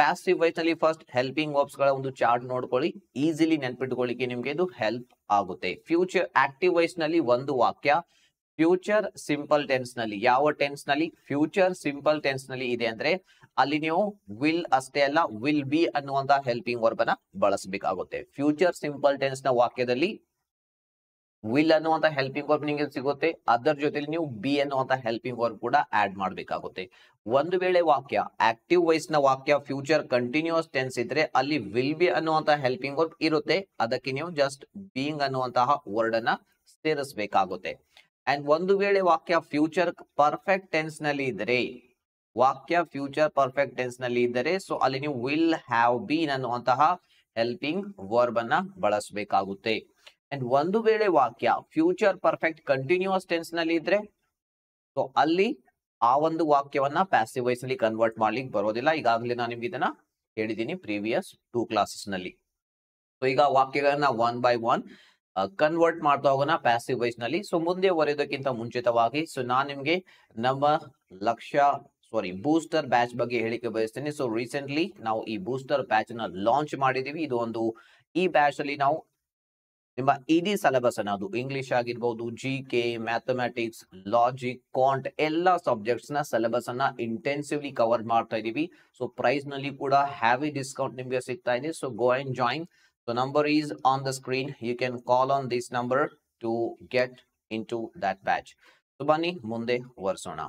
Passive ನಲ್ಲಿ first helping verbs ಗಳ ಒಂದು ಚಾರ್ಟ್ ನೋಡ್ಕೊಳ್ಳಿ ಈಸಿಲಿ ನೆನ್ಪಿಟ್ಕೊಳ್ಳಿಕ್ಕೆ ನಿಮ್ಗೆ ಇದು ಹೆಲ್ಪ್ ಆಗುತ್ತೆ ಫ್ಯೂಚರ್ ಆಕ್ಟಿವ್ ವೈಸ್ ನಲ್ಲಿ ಒಂದು ವಾಕ್ಯ ಫ್ಯೂಚರ್ ಸಿಂಪಲ್ ಟೆನ್ಸ್ ನಲ್ಲಿ ಯಾವ ಟೆನ್ಸ್ ನಲ್ಲಿ ಫ್ಯೂಚರ್ ಸಿಂಪಲ್ ಟೆನ್ಸ್ ನಲ್ಲಿ ಇದೆ ಅಂದ್ರೆ ಅಲ್ಲಿ ನೀವು ವಿಲ್ ಅಷ್ಟೇ ಅಲ್ಲ ವಿಲ್ ಬಿ ಅನ್ನುವಂತ ಹೆಲ್ಪಿಂಗ್ ವರ್ಬ್ ಅನ್ನ ಬಳಸಬೇಕಾಗುತ್ತೆ ಫ್ಯೂಚರ್ ಸಿಂಪಲ್ ಟೆನ್ಸ್ ನ ವಾಕ್ಯದಲ್ಲಿ ವಿಲ್ ಅನ್ನುವಂತ ಹೆಲ್ಪಿಂಗ್ ವರ್ಬ್ ನಿಮಗೆ ಸಿಗುತ್ತೆ ಅದರ ಜೊತೆಲಿ ನೀವು ಬಿ ಅನ್ನುವಂತ ಹೆಲ್ಪಿಂಗ್ ವರ್ಬ್ ಕೂಡ ಆಡ್ ಮಾಡಬೇಕಾಗುತ್ತೆ ಒಂದು ವೇಳೆ ವಾಕ್ಯ ಆಕ್ಟಿವ್ ವೈಸ್ ನ ವಾಕ್ಯ ಫ್ಯೂಚರ್ ಕಂಟಿನ್ಯೂಸ್ ಟೆನ್ಸ್ ಇದ್ರೆ ಅಲ್ಲಿ ವಿಲ್ ಬಿ ಅನ್ನುವಂತಹ ಹೆಲ್ಪಿಂಗ್ ವರ್ಬ್ ಇರುತ್ತೆ ಅದಕ್ಕೆ ನೀವು ಜಸ್ಟ್ ಬೀಯಿಂಗ್ ಅನ್ನುವಂತಹ ವರ್ಡ್ ಅನ್ನ ಸೇರಿಸಬೇಕಾಗುತ್ತೆ ಅಂಡ್ ಒಂದು ವೇಳೆ ವಾಕ್ಯ ಫ್ಯೂಚರ್ ಪರ್ಫೆಕ್ಟ್ ಟೆನ್ಸ್ ನಲ್ಲಿ ಇದ್ರೆ ವಾಕ್ಯ ಫ್ಯೂಚರ್ ಪರ್ಫೆಕ್ಟ್ ಟೆನ್ಸ್ ನಲ್ಲಿ ಇದ್ದರೆ ಸೊ ಅಲ್ಲಿ ನೀವು ವಿಲ್ ಹ್ಯಾವ್ ಬೀನ್ ಅನ್ನುವಂತಹ ಹೆಲ್ಪಿಂಗ್ ವರ್ಬ್ ಅನ್ನ ಬಳಸಬೇಕಾಗುತ್ತೆ ಅಂಡ್ ಒಂದು ವೇಳೆ ವಾಕ್ಯ ಫ್ಯೂಚರ್ ಪರ್ಫೆಕ್ಟ್ ಕಂಟಿನ್ಯೂಸ್ ಟೆನ್ಸ್ ನಲ್ಲಿ ಇದ್ರೆ ಸೊ ಅಲ್ಲಿ ಆ ಒಂದು ವಾಕ್ಯವನ್ನ ಪ್ಯಾಸಿವ್ ವಾಯ್ಸ್ ನಲ್ಲಿ ಕನ್ವರ್ಟ್ ಮಾಡ್ಲಿಕ್ಕೆ ಬರೋದಿಲ್ಲ ಈಗಾಗಲೇ ನಾನು ನಿಮ್ಗೆ ಇದನ್ನ ಹೇಳಿದ್ದೀನಿ ಪ್ರೀವಿಯಸ್ ಟೂ ಕ್ಲಾಸಸ್ ನಲ್ಲಿ ಸೊ ಈಗ ವಾಕ್ಯಗಳನ್ನ ಒನ್ ಬೈ ಒನ್ ಕನ್ವರ್ಟ್ ಮಾಡ್ತಾ ಹೋಗೋಣ ಪ್ಯಾಸಿವ್ ವೈಸ್ ನಲ್ಲಿ ಸೊ ಮುಂದೆ ಬರೆಯೋದಕ್ಕಿಂತ ಮುಂಚಿತವಾಗಿ ಸೊ ನಾನು ನಿಮ್ಗೆ ನಮ್ಮ ಲಕ್ಷ್ಯ ಸಾರಿ ಬೂಸ್ಟರ್ ಬ್ಯಾಚ್ ಬಗ್ಗೆ ಹೇಳಿಕೆ ಬಯಸ್ತೇನೆ ಸೊ ರೀಸೆಂಟ್ಲಿ ನಾವು ಈ ಬೂಸ್ಟರ್ ಬ್ಯಾಚ್ ನ ಲಾಂಚ್ ಮಾಡಿದೀವಿ ಇದು ಒಂದು ಈ ಬ್ಯಾಚ್ ಅಲ್ಲಿ ನಾವು ನಿಮ್ಮ ಇಡೀ ಸಿಲೆಬಸ್ ಅದು ಇಂಗ್ಲಿಷ್ ಆಗಿರ್ಬಹುದು G K mathematics logic quant ಎಲ್ಲ ಸಬ್ಜೆಕ್ಟ್ಸ್ ನ ಸಿಲೆಬಸ್ ಅನ್ನ ಇಂಟೆನ್ಸಿವ್ಲಿ ಕವರ್ ಮಾಡ್ತಾ ಇದೀವಿ ಸೊ ಪ್ರೈಸ್ ನಲ್ಲಿ ಕೂಡ ಹ್ಯಾವಿ ಡಿಸ್ಕೌಂಟ್ ನಿಮ್ಗೆ ಸಿಗ್ತಾ ಇದೆ so go and join so number is on the screen you can call on this number to get in to that batch so ಬನ್ನಿ ಮುಂದೆ ವರ್ಸೋಣ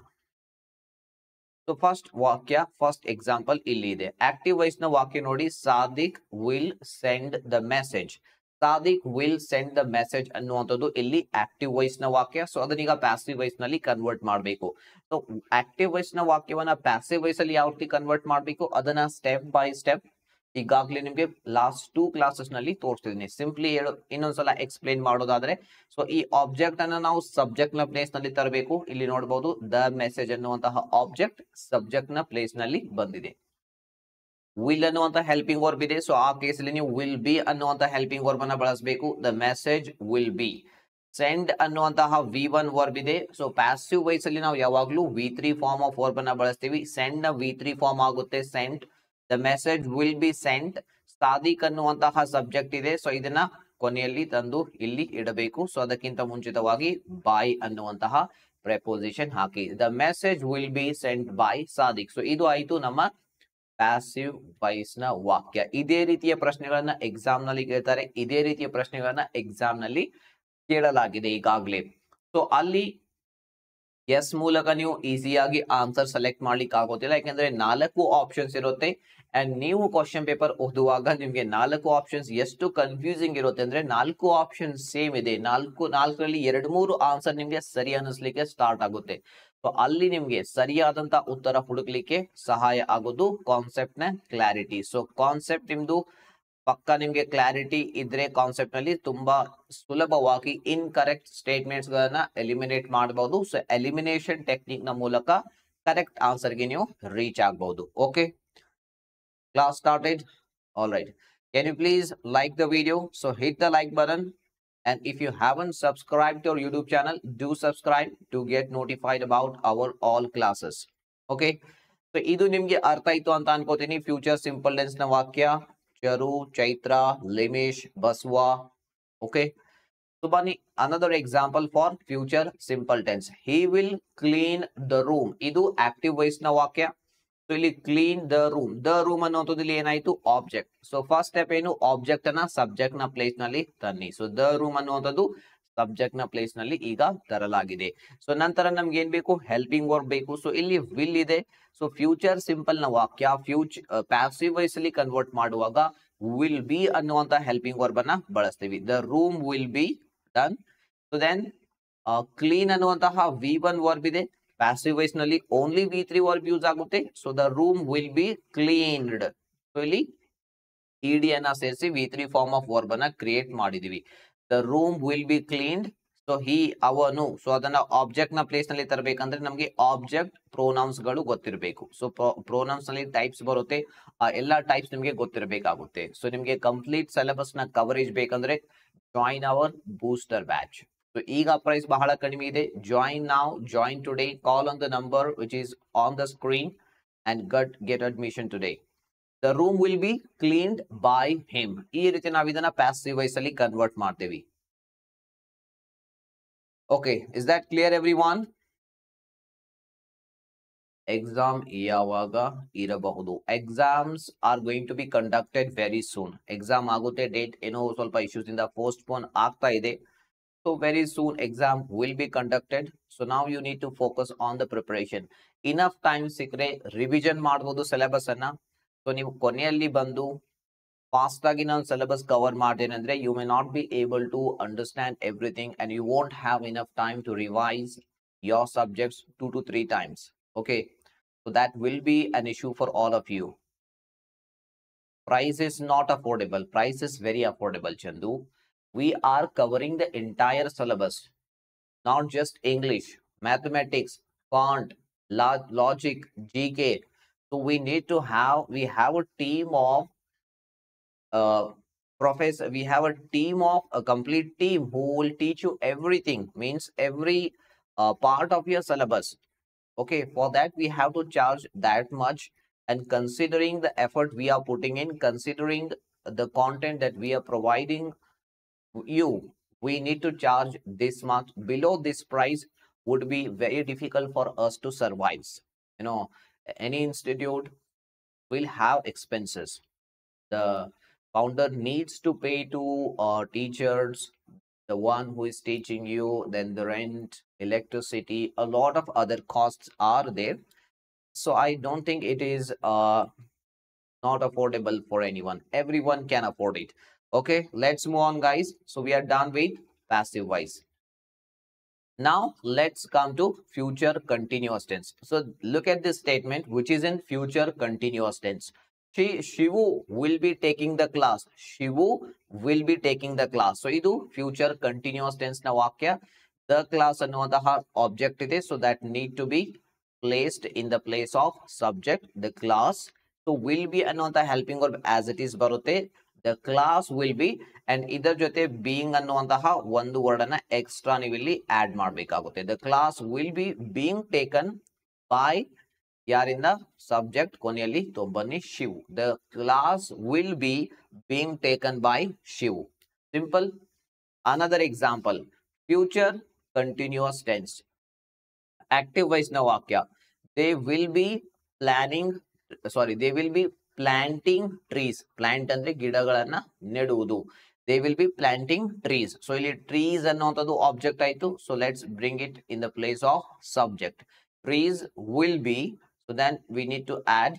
ಸೊ ಫಸ್ಟ್ ವಾಕ್ಯ ಫಸ್ಟ್ ಎಕ್ಸಾಂಪಲ್ ಇಲ್ಲಿ ಇದೆ ಆಕ್ಟಿವ್ ವಾಯ್ಸ್ ನ ವಾಕ್ಯ ನೋಡಿ Sadiq will send the message Sadiq will send the message ಅನ್ನುವಂಥದ್ದು ಇಲ್ಲಿ ಆಕ್ಟಿವ್ ವಾಯ್ಸ್ ನ ವಾಕ್ಯ ಸೊ ಅದನ್ನೀಗ ಪ್ಯಾಸಿವ್ ವಾಯ್ಸ್ ನಲ್ಲಿ ಕನ್ವರ್ಟ್ ಮಾಡಬೇಕು ಸೊ ಆಕ್ಟಿವ್ ವಾಯ್ಸ್ ನ ವಾಕ್ಯವನ್ನ ಪ್ಯಾಸಿವ್ ವಾಯ್ಸ್ ಅಲ್ಲಿ ಯಾವ ರೀತಿ ಕನ್ವರ್ಟ್ ಮಾಡಬೇಕು ಅದನ್ನ ಸ್ಟೆಪ್ ಬೈ ಸ್ಟೆಪ್ ಈಗಾಗಲೇ ನಿಮಗೆ ಲಾಸ್ಟ್ ಟೂ ಕ್ಲಾಸಸ್ ನಲ್ಲಿ ತೋರಿಸ್ತಿದ್ದೀನಿ ಸಿಂಪ್ಲಿ ಹೇಳು ಇನ್ನೊಂದ್ಸಲ ಎಕ್ಸ್ಪ್ಲೈನ್ ಮಾಡೋದಾದ್ರೆ ಸೊ ಈ ಆಬ್ಜೆಕ್ಟ್ ಅನ್ನ ನಾವು ಸಬ್ಜೆಕ್ಟ್ ನ ಪ್ಲೇಸ್ ನಲ್ಲಿ ತರಬೇಕು ಇಲ್ಲಿ ನೋಡಬಹುದು ದ ಮೆಸೇಜ್ ಅನ್ನುವಂತಹ ಆಬ್ಜೆಕ್ಟ್ ಸಬ್ಜೆಕ್ಟ್ ನ ಪ್ಲೇಸ್ ನಲ್ಲಿ ಬಂದಿದೆ ವಿಲ್ ಅನ್ನುವಂತ ಹೆಲ್ಪಿಂಗ್ ವರ್ಬ್ ಇದೆ ಸೊ ಆ ಕೇಸ್ ಅಲ್ಲಿ ನೀವು ವಿಲ್ ಬಿ ಅನ್ನುವಂತ ಹೆಲ್ಪಿಂಗ್ ವರ್ಬ್ ಅನ್ನ ಬಳಸಬೇಕು the message will be send ಅನ್ನುವಂತಹ ವಿ ಒನ್ ವರ್ಬ್ ಇದೆ ಸೊ ಪ್ಯಾಸಿವ್ ವೈಸ್ ಅಲ್ಲಿ ನಾವು ಯಾವಾಗ್ಲೂ V three form of verb ಅನ್ನ ಬಳಸ್ತೀವಿ ಸೆಂಡ್ ನ ವಿ ತ್ರೀ ಫಾರ್ಮ್ ಆಗುತ್ತೆ sent the message will be sent Sadiq ಅನ್ನುವಂತಹ ಸಬ್ಜೆಕ್ಟ್ ಇದೆ ಸೊ ಇದನ್ನ ಕೊನೆಯಲ್ಲಿ ತಂದು ಇಲ್ಲಿ ಇಡಬೇಕು ಸೊ ಅದಕ್ಕಿಂತ ಮುಂಚಿತವಾಗಿ ಬಾಯ್ ಅನ್ನುವಂತಹ ಪ್ರೆಪೋಸಿಷನ್ ಹಾಕಿ the message will be sent by Sadiq so ಇದು ಆಯ್ತು ನಮ್ಮ ಪ್ಯಾಸಿವ್ ವಾಯ್ಸ್ ನ ವಾಕ್ಯ ಇದೇ ರೀತಿಯ ಪ್ರಶ್ನೆಗಳನ್ನ ಎಕ್ಸಾಮ್ ನಲ್ಲಿ ಕೇಳ್ತಾರೆ ಇದೇ ರೀತಿಯ ಪ್ರಶ್ನೆಗಳನ್ನ ಎಕ್ಸಾಮ್ ನಲ್ಲಿ ಕೇಳಲಾಗಿದೆ ಈಗಾಗ್ಲೇ ಸೊ ಅಲ್ಲಿ ಎಸ್ ಮೂಲಕ ನೀವು ಈಸಿಯಾಗಿ ಆನ್ಸರ್ ಸೆಲೆಕ್ಟ್ ಮಾಡ್ಲಿಕ್ಕೆ ಆಗೋದಿಲ್ಲ ಯಾಕಂದ್ರೆ ನಾಲ್ಕು ಆಪ್ಷನ್ಸ್ ಇರುತ್ತೆ ಅಂಡ್ ನೀವು ಕ್ವಶನ್ ಪೇಪರ್ ಓದುವಾಗ ನಿಮ್ಗೆ ನಾಲ್ಕು ಆಪ್ಷನ್ಸ್ ಎಷ್ಟು ಕನ್ಫ್ಯೂಸಿಂಗ್ ಇರುತ್ತೆ ಅಂದ್ರೆ ನಾಲ್ಕು ಆಪ್ಷನ್ ಸೇಮ್ ಇದೆ ನಾಲ್ಕು ನಾಲ್ಕರಲ್ಲಿ ಎರಡು ಮೂರು ಆನ್ಸರ್ ನಿಮ್ಗೆ ಸರಿ ಅನ್ನಿಸ್ಲಿಕ್ಕೆ ಸ್ಟಾರ್ಟ್ ಆಗುತ್ತೆ ಸೊ ಅಲ್ಲಿ ನಿಮ್ಗೆ ಸರಿಯಾದಂತ ಉತ್ತರ ಹುಡುಕ್ಲಿಕ್ಕೆ ಸಹಾಯ ಆಗೋದು ಕಾನ್ಸೆಪ್ಟ್ ನ ಕ್ಲಾರಿಟಿ ಸೊ ಕಾನ್ಸೆಪ್ಟ್ ನಿಮ್ದು ಪಕ್ಕ ನಿಮ್ಗೆ ಕ್ಲಾರಿಟಿ ಇದ್ರೆ ಕಾನ್ಸೆಪ್ಟ್ ನಲ್ಲಿ ತುಂಬಾ ಸುಲಭವಾಗಿ ಇನ್ ಕರೆಕ್ಟ್ ಸ್ಟೇಟ್ಮೆಂಟ್ಸ್ ಗಳನ್ನ ಎಲಿಮಿನೇಟ್ ಮಾಡಬಹುದು ಸೊ ಎಲಿಮಿನೇಷನ್ ಟೆಕ್ನಿಕ್ ನ ಮೂಲಕ ಕರೆಕ್ಟ್ ಆನ್ಸರ್ ಗೆ ನೀವು ರೀಚ್ ಆಗಬಹುದು okay class started all right can you please like the video so hit the like button And if you haven't subscribed to our YouTube channel, do subscribe to get notified about our all classes. Okay. So, idu ನಿಮಗೆ ಅರ್ಥ to antan ಅನ್ಕೋತೀನಿ future simple tense ನ vakya. ಚರು Chaitra, ಲಿಮೇಶ್ Baswa. Okay. So, Bani, another example for future simple tense. He will clean the room. Idu active voice na vakya. So ಇಲ್ಲಿ clean the room the room ಇಲ್ಲಿ ಏನಾಯ್ತು object so first step ಏನು object ಅನ್ನ subject ನ place ನಲ್ಲಿ ತನ್ನಿ so the room ಅನ್ನುವಂಥದ್ದು subject ನ ಪ್ಲೇಸ್ ನಲ್ಲಿ ಈಗ ತರಲಾಗಿದೆ ಸೊ ನಂತರ ನಮ್ಗೆ ಏನ್ ಬೇಕು ಹೆಲ್ಪಿಂಗ್ ವರ್ಕ್ ಬೇಕು ಸೊ ಇಲ್ಲಿ ವಿಲ್ ಇದೆ ಸೊ ಫ್ಯೂಚರ್ ಸಿಂಪಲ್ ನ ವಾಕ್ಯ ಫ್ಯೂಚರ್ ಪ್ಯಾಸಿವ್ ವೈಸ್ ಅಲ್ಲಿ ಕನ್ವರ್ಟ್ ಮಾಡುವಾಗ ವಿಲ್ ಬಿ ಅನ್ನುವಂತ ಹೆಲ್ಪಿಂಗ್ ವರ್ಬ್ ಅನ್ನ ಬಳಸ್ತೀವಿ the room will be done so then clean ಅನ್ನುವಂತಹ ವಿ ಒನ್ ವರ್ಬ್ ಇದೆ ಪ್ಯಾಸಿವ್ ವೈಸ್ ನಲ್ಲಿ only V three verb use ಆಗುತ್ತೆ so the room will be cleaned so ಇಲ್ಲಿ ಇಡಿ ಅನ್ನ ಸೇರಿಸಿ V three form of verb ಅನ್ನ create ಮಾಡಿದೀವಿ the room will be cleaned so he ಅವನು so ಅದನ್ನ ಆಬ್ಜೆಕ್ಟ್ ನ ಪ್ಲೇಸ್ ನಲ್ಲಿ ತರಬೇಕಂದ್ರೆ ನಮ್ಗೆ ಆಬ್ಜೆಕ್ಟ್ ಪ್ರೊನೌನ್ಸ್ ಗಳು ಗೊತ್ತಿರಬೇಕು ಸೊ ಪ್ರೊನೌನ್ಸ್ ನಲ್ಲಿ ಟೈಪ್ಸ್ ಬರುತ್ತೆ ಆ ಎಲ್ಲಾ ಟೈಪ್ಸ್ ನಿಮಗೆ ಗೊತ್ತಿರಬೇಕಾಗುತ್ತೆ ಸೊ ನಿಮ್ಗೆ ಕಂಪ್ಲೀಟ್ ಸಿಲೆಬಸ್ ನ ಕವರೇಜ್ ಬೇಕಂದ್ರೆ ಜಾಯಿನ್ ಅವರ್ ಬೂಸ್ಟರ್ ಬ್ಯಾಚ್ तो ई का प्राइस ಬಹಳ ಕಡಿಮೆ ಇದೆ join now join today call on the number which is on the screen and get get admission today the room will be cleaned by him ಈ ರೀತಿ ನಾವು ಇದನ್ನ ಪ್ಯಾಸಿವ್ ವೈಸ್ ಅಲ್ಲಿ ಕನ್ವರ್ಟ್ ಮಾಡ್ತೀವಿ okay is that clear everyone exam ಯಾವಾಗ ಇರಬಹುದು exams are going to be conducted very soon exam ಆಗುತ್ತೆ date ಏನೋ ಸ್ವಲ್ಪ ಇಶ್ಯೂಸ್ ಇಂದ ಪೋಸ್ಟ್ಪೋನ್ ಆಗ್ತಾ ಇದೆ So very soon exam will be conducted. So now you need to focus on the preparation. Enough time sikre revision maadabodu syllabus anna. So neevu koneyalli bandu fast agi nan syllabus cover maadidenandre you may not be able to understand everything and you won't have enough time to revise your subjects 2 to 3 times. Okay. So that will be an issue for all of you. Price is not affordable. Price is very affordable, Chandu we are covering the entire syllabus, not just English, mathematics, quant, logic, GK. So we need to have, we have a team of uh, professor, we have a team of a complete team who will teach you everything, means every uh, part of your syllabus. Okay, for that we have to charge that much and considering the effort we are putting in, considering the content that we are providing you we need to charge this much below this price would be very difficult for us to survive you know any institute will have expenses the founder needs to pay to uh, teachers the one who is teaching you then the rent electricity a lot of other costs are there so i don't think it is uh, not affordable for anyone everyone can afford it Okay, let's move on guys. So we are done with passive voice. Now let's come to future continuous tense. So look at this statement which is in future continuous tense. She, Shivu will be taking the class. Shivu will be taking the class. So idu future continuous tense na vakya. The class anuvadaha object ide. So that need to be placed in the place of subject, the class. So will be anuvadaha helping verb as it is barute. The class will be and ಇದರ ಜೊತೆ being ಅನ್ನುವಂತಹ ಒಂದು word ಅನ್ನ extra ನೀವು ಇಲ್ಲಿ add ಮಾಡಬೇಕಾಗುತ್ತೆ the class will be being taken by ಯಾರಿಂದ subject ಕೊನೆಯಲ್ಲಿ ತೊಂಬನಿ Shiv the class will be being taken by Shiv simple another example future continuous tense active voice ನ ವಾಕ್ಯ they will be planning sorry they will be planting trees. Plant and the gidagalana nedudu. They will be planting trees. So, trees and not the object. So, let's bring it in the place of subject. Trees will be. So, then we need to add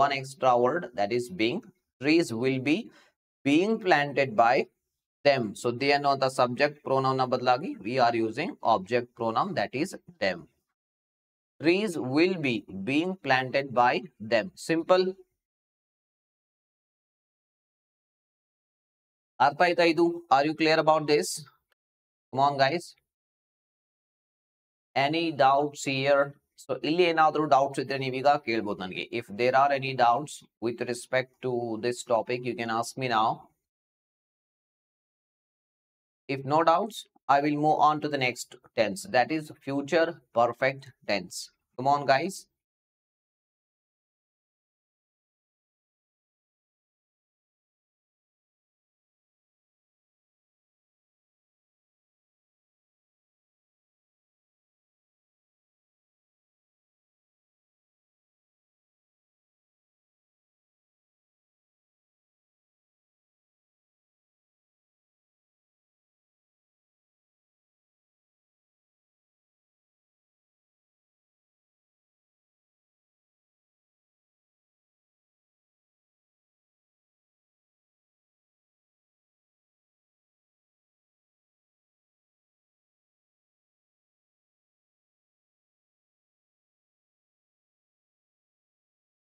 one extra word that is being. Trees will be being planted by them. So, they are not the subject pronoun. Na badlagi. We are using object pronoun that is them. Trees will be being planted by them. Simple. are you clear about this? Come on, guys. Any doubts here? So, ಇಲ್ಲಿ ಏನಾದರೂ doubts ಇದ್ರೆ ನೀವೀಗ ಕೇಳ್ಬೋದು ನನಗೆ if there are any doubts with respect to this topic you can ask me ನಾವ್ if no doubts i will move on to the next tense that is future perfect tense come on guys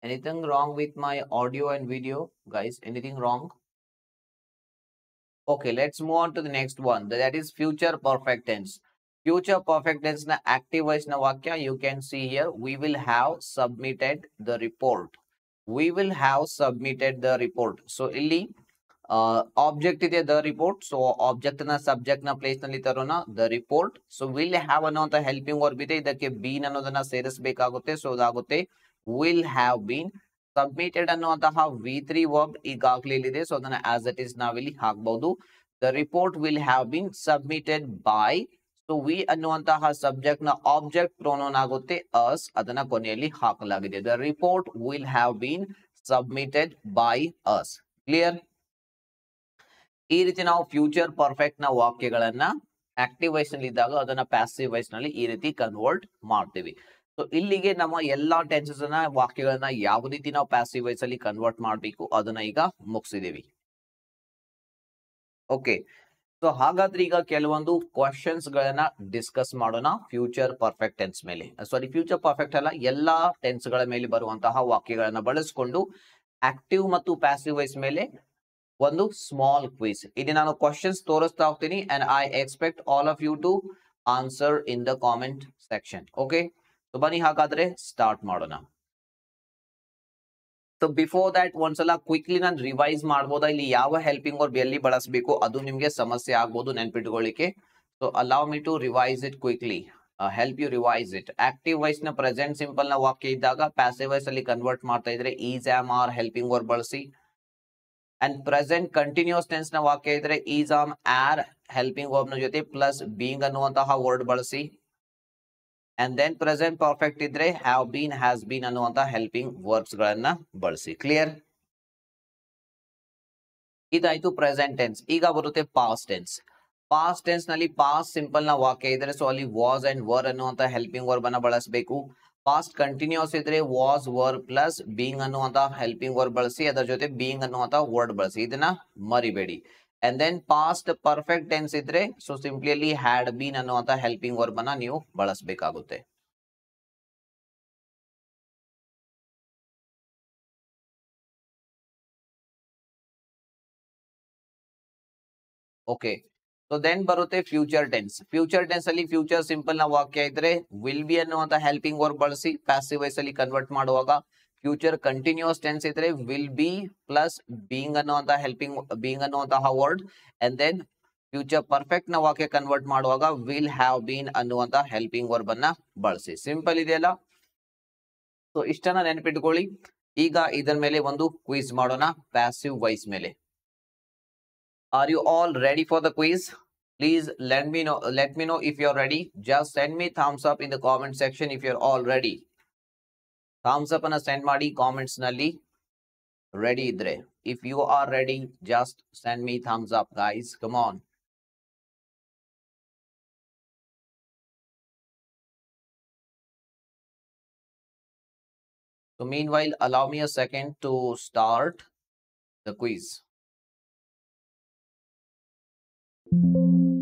anything wrong with my audio and video guys anything wrong okay let's move on to the next one that is future perfect tense future perfect tense na active voice na vakya you can see here we will have submitted the report we will have submitted the report so illi object na the report so object ನ subject will have another helping the report so will be another helping verb ಇದೆ ಇದಕ್ಕೆ been gote so so gote. Will have been submitted ಅನ್ನುವಂತಹ V three verb ಈಗಾಗಲೇ ಇಲ್ಲಿದೆ so ಅದನ್ನ as it is ನಾವಿಲ್ಲಿ ಹಾಕ್ಬಹುದು the report will have been submitted by so we ಅನ್ನುವಂತಹ subject ನ ಆಬ್ಜೆಕ್ಟ್ ಪ್ರೋನೋನ್ ಆಗುತ್ತೆ ಅಸ್ ಅದನ್ನ ಕೊನೆಯಲ್ಲಿ ಹಾಕಲಾಗಿದೆ the report will have been submitted by us clear ಈ ರೀತಿ ನಾವು ಫ್ಯೂಚರ್ ಪರ್ಫೆಕ್ಟ್ ನ ವಾಕ್ಯಗಳನ್ನ ಆಕ್ಟಿವ್ ವೈಸ್ ನಲ್ಲಿ ಇದ್ದಾಗ ಅದನ್ನ ಪ್ಯಾಸಿವ್ ವೈಸ್ ನಲ್ಲಿ ಈ ರೀತಿ ಕನ್ವರ್ಟ್ ಮಾಡ್ತೀವಿ ಸೊ ಇಲ್ಲಿಗೆ ನಮ್ಮ ಎಲ್ಲಾ ಟೆನ್ಸಸ್ ಅನ್ನ ವಾಕ್ಯಗಳನ್ನ ಯಾವ ರೀತಿ ನಾವು ಪ್ಯಾಸಿವ್ ವೈಸ್ ಅಲ್ಲಿ ಕನ್ವರ್ಟ್ ಮಾಡಬೇಕು ಅದನ್ನ ಈಗ ಮುಗಿಸಿದೀವಿ ಓಕೆ ಸೊ ಹಾಗಾದ್ರೆ ಈಗ ಕೆಲವೊಂದು ಕ್ವಶನ್ಸ್ ಗಳನ್ನ ಡಿಸ್ಕಸ್ ಮಾಡೋಣ ಫ್ಯೂಚರ್ ಪರ್ಫೆಕ್ಟ್ ಟೆನ್ಸ್ ಮೇಲೆ ಸಾರಿ ಫ್ಯೂಚರ್ ಪರ್ಫೆಕ್ಟ್ ಅಲ್ಲ ಎಲ್ಲಾ ಟೆನ್ಸ್ ಗಳ ಮೇಲೆ ಬರುವಂತಹ ವಾಕ್ಯಗಳನ್ನ ಬಳಸಿಕೊಂಡು ಆಕ್ಟಿವ್ ಮತ್ತು ಪ್ಯಾಸಿವ್ ವೈಸ್ ಮೇಲೆ ಒಂದು ಸ್ಮಾಲ್ ಕ್ವಿಸ್ ಇಲ್ಲಿ ನಾನು ಕ್ವಶನ್ಸ್ ತೋರಿಸ್ತಾ ಹೋಗ್ತೀನಿ and I expect all of you to answer in the comment section okay so ಬನ್ನಿ ಹಾಗಾದ್ರೆ ಸ್ಟಾರ್ಟ್ ಮಾಡೋಣ ಸೊ ಬಿಫೋರ್ ದಟ್ ಒಂದ್ಸಲ ಕ್ವಿಕ್ಲಿ ನಾನು ರಿವೈಸ್ ಮಾಡ್ಬೋದಾ ಇಲ್ಲಿ ಯಾವ ಹೆಲ್ಪಿಂಗ್ ವರ್ಬ್ ಎಲ್ಲಿ ಬಳಸಬೇಕು ಅದು ನಿಮ್ಗೆ ಸಮಸ್ಯೆ ಆಗ್ಬೋದು ನೆನ್ಪಿಟ್ಕೊಳ್ಳಿಕ್ಕೆ so allow me to revise it quickly help you revise it active voice ನ ಪ್ರೆಸೆಂಟ್ ಸಿಂಪಲ್ ನ ವಾಕ್ಯ ಇದ್ದಾಗ ಪ್ಯಾಸಿವ್ ವೈಸ್ ಅಲ್ಲಿ ಕನ್ವರ್ಟ್ ಮಾಡ್ತಾ ಇದ್ರೆ is am are helping verb ಬಳಸಿ ಅಂಡ್ ಪ್ರೆಸೆಂಟ್ ಕಂಟಿನ್ಯೂಸ್ ಟೆನ್ಸ್ ನ ವಾಕ್ಯ ಇದ್ರೆ is am are helping verb ನ ಜೊತೆ ಪ್ಲಸ್ ಬೀಂಗ್ ಅನ್ನುವಂತಹ ವರ್ಡ್ ಬಳಸಿ ಅಂಡ್ ದೆನ್ ಪ್ರೆಸೆಂಟ್ ಪರ್ಫೆಕ್ಟ್ ಇದ್ರೆ ಹ್ಯಾವ್ ಬೀನ್ ಹ್ಯಾಸ್ ಬೀನ್ ಅನ್ನುವಂತ ಹೆಲ್ಪಿಂಗ್ ವರ್ಡ್ಸ್ ಗಳನ್ನ ಬಳಸಿ ಕ್ಲಿಯರ್ ಇದಾಯ್ತು ಪ್ರೆಸೆಂಟ್ ಟೆನ್ಸ್ ಈಗ ಬರುತ್ತೆ ಪಾಸ್ಟ್ ಟೆನ್ಸ್ ಪಾಸ್ಟ್ ಟೆನ್ಸ್ ನಲ್ಲಿ ಪಾಸ್ಟ್ ಸಿಂಪಲ್ ನ ವಾಕ್ಯ ಇದ್ರೆ ಸೊ ಅಲ್ಲಿ ವಾಸ್ ಅಂಡ್ ವರ್ ಅನ್ನುವಂತ ಹೆಲ್ಪಿಂಗ್ ವರ್ಬ್ ಅನ್ನ ಬಳಸಬೇಕು ಪಾಸ್ಟ್ ಕಂಟಿನ್ಯೂಸ್ ಇದ್ರೆ ವಾಸ್ ವರ್ ಪ್ಲಸ್ ಬೀಂಗ್ ಅನ್ನುವಂತ ಹೆಲ್ಪಿಂಗ್ ವರ್ಡ್ ಬಳಸಿ ಅದರ ಜೊತೆ ಬೀಂಗ್ ಅನ್ನುವಂತ ವರ್ಡ್ ಬಳಸಿ ಇದನ್ನ ಮರಿಬೇಡಿ and then past perfect tense idre so simply had been ಅನ್ನೋ ಅಂತ helping verb ಅನ್ನ ನೀವು ಬಳಸಬೇಕಾಗುತ್ತೆ ಓಕೆ ಸೊ ದೆನ್ ಬರುತ್ತೆ ಫ್ಯೂಚರ್ ಟೆನ್ಸ್ ಫ್ಯೂಚರ್ ಟೆನ್ಸ್ ಅಲ್ಲಿ ಫ್ಯೂಚರ್ ಸಿಂಪಲ್ ನ ವಾಕ್ಯ ಇದ್ರೆ ವಿಲ್ ಬಿ ಅನ್ನುವಂತ ಹೆಲ್ಪಿಂಗ್ ವರ್ಬ್ ಬಳಸಿ ಪ್ಯಾಸಿವ್ ವೈಸ್ ಅಲ್ಲಿ ಕನ್ವರ್ಟ್ ಮಾಡುವಾಗ फ्यूचर कंटिन्यूअस टेंस इतरे विल बी प्लस बीइंग ಅನ್ನೋ ಅಂತ ಹೆಲ್ಪಿಂಗ್ ಬೀಯಿಂಗ್ ಅನ್ನೋ ಅಂತ word and then future perfect ನ ವಾಕ್ಯ ಕನ್ವರ್ಟ್ ಮಾಡುವಾಗ ವಿಲ್ ಹ್ಯಾವ್ ಬೀನ್ ಅನ್ನುವಂತ ಹೆಲ್ಪಿಂಗ್ ವರ್ಬ್ ಅನ್ನ ಬಳಸಿ ಸಿಂಪಲ್ ಇದೆಯಲ್ಲ ಸೊ ಇಷ್ಟನ್ನ ನೆನಪಿಟ್ಕೊಳ್ಳಿ ಈಗ ಇದರ ಮೇಲೆ ಒಂದು ಕ್ವಿಜ್ ಮಾಡೋಣ ಪ್ಯಾಸಿವ್ ವೈಸ್ ಮೇಲೆ are you all ready for the quiz please let me know let me know if you're ready just send me thumbs up in the comment section if you're all ready thumbs up ಅನ್ನ send ಮಾಡಿ comments ನಲ್ಲಿ ready ಇದ್ರೆ if you are ready just send me thumbs up guys come on So meanwhile, allow me a second to start the quiz.